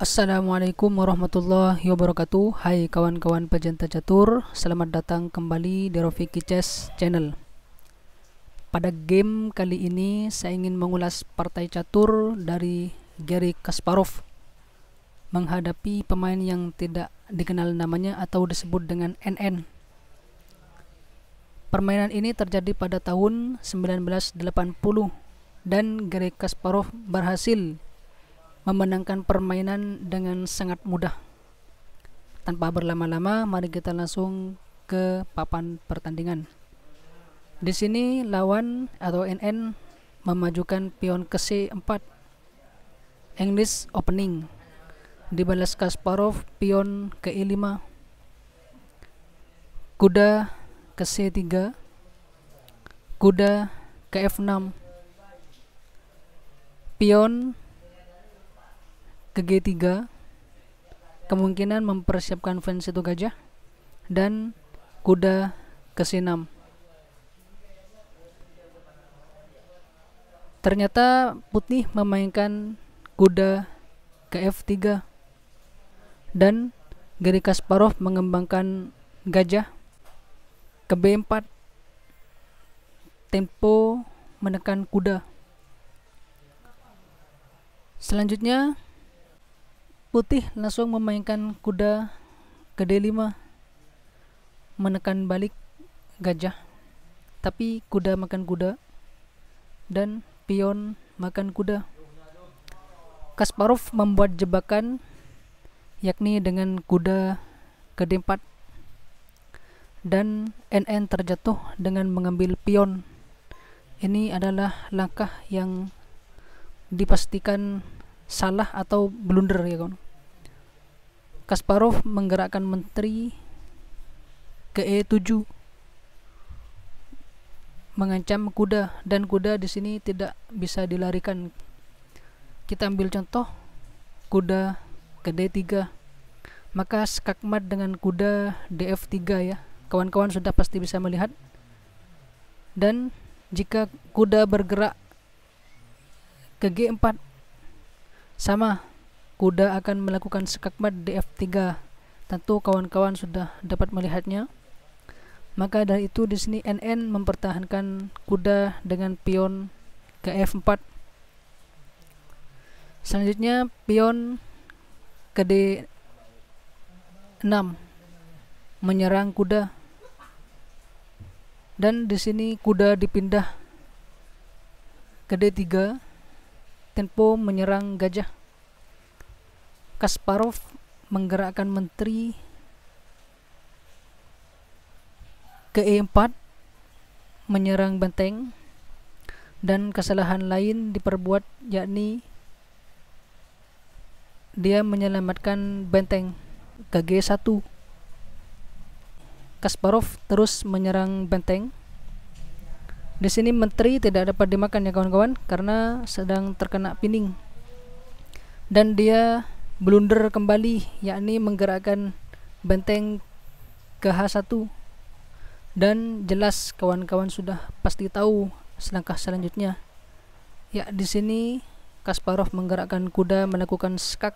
Assalamualaikum warahmatullahi wabarakatuh Hai kawan-kawan pecinta catur Selamat datang kembali di Rofiki Chess Channel Pada game kali ini saya ingin mengulas partai catur dari Gary Kasparov Menghadapi pemain yang tidak dikenal namanya atau disebut dengan NN Permainan ini terjadi pada tahun 1980 dan Gary Kasparov berhasil memenangkan permainan dengan sangat mudah. Tanpa berlama-lama, mari kita langsung ke papan pertandingan. Di sini lawan atau NN memajukan pion ke C4 English opening dibalas Kasparov pion ke E5 kuda ke C3 kuda ke F6 pion ke G3 kemungkinan mempersiapkan fans itu gajah dan kuda ke C6 ternyata putih memainkan kuda ke F3 dan Gary Kasparov mengembangkan gajah ke B4 tempo menekan kuda selanjutnya putih langsung memainkan kuda ke D5 menekan balik gajah tapi kuda makan kuda dan pion makan kuda Kasparov membuat jebakan yakni dengan kuda ke D4 dan NN terjatuh dengan mengambil pion ini adalah langkah yang dipastikan salah atau blunder ya kawan Kasparov menggerakkan menteri ke E7 mengancam kuda dan kuda di sini tidak bisa dilarikan kita ambil contoh kuda ke D3 maka skakmat dengan kuda DF3 ya kawan-kawan sudah pasti bisa melihat dan jika kuda bergerak ke G4 sama, kuda akan melakukan sekakmat df 3 Tentu kawan-kawan sudah dapat melihatnya. Maka dari itu di sini NN mempertahankan kuda dengan pion ke F4. Selanjutnya pion ke D6 menyerang kuda. Dan di sini kuda dipindah ke D3 Tempo menyerang gajah. Kasparov menggerakkan menteri ke E4 menyerang benteng dan kesalahan lain diperbuat yakni dia menyelamatkan benteng ke G1 Kasparov terus menyerang benteng di sini menteri tidak dapat dimakan ya kawan-kawan karena sedang terkena pining. Dan dia blunder kembali yakni menggerakkan benteng ke H1 dan jelas kawan-kawan sudah pasti tahu selangkah selanjutnya. Ya, di sini Kasparov menggerakkan kuda melakukan skak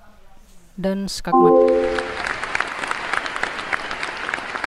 dan skakmat.